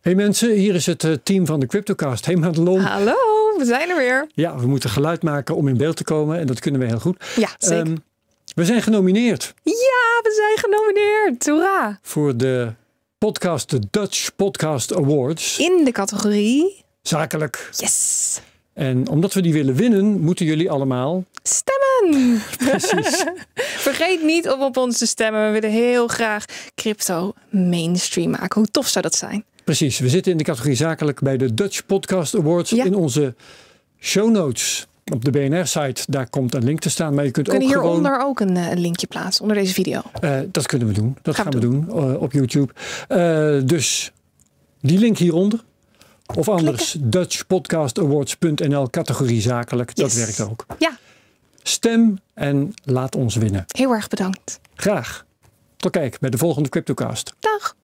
Hey mensen, hier is het eh, team van de CryptoCast. Hey Madelon. Hallo, we zijn er weer. Ja, we moeten geluid maken om in beeld te komen en dat kunnen we heel goed. Ja, ehm, zeker. we zijn genomineerd. Ja, we zijn genomineerd. Hoera. Voor de podcast, de Dutch Podcast Awards. In de categorie... Zakelijk. Yes. En omdat we die willen winnen, moeten jullie allemaal... Stemmen! Precies. Vergeet niet om op ons te stemmen. We willen heel graag crypto mainstream maken. Hoe tof zou dat zijn? Precies, we zitten in de categorie zakelijk bij de Dutch Podcast Awards in onze show notes. Op de BNR-site, daar komt een link te staan. Maar je kunt kunnen ook hieronder ook eh, een, linkje plaatsen, onder deze video. Eh, dat kunnen we doen. Dat gaan, we doen, eh, op YouTube. dus die link hieronder. Of anders DutchPodcastAwards.nl, categorie zakelijk. Dat werkt ook. Ja. Stem en laat ons winnen. Heel erg bedankt. Graag. Tot kijk bij de volgende CryptoCast. Dag.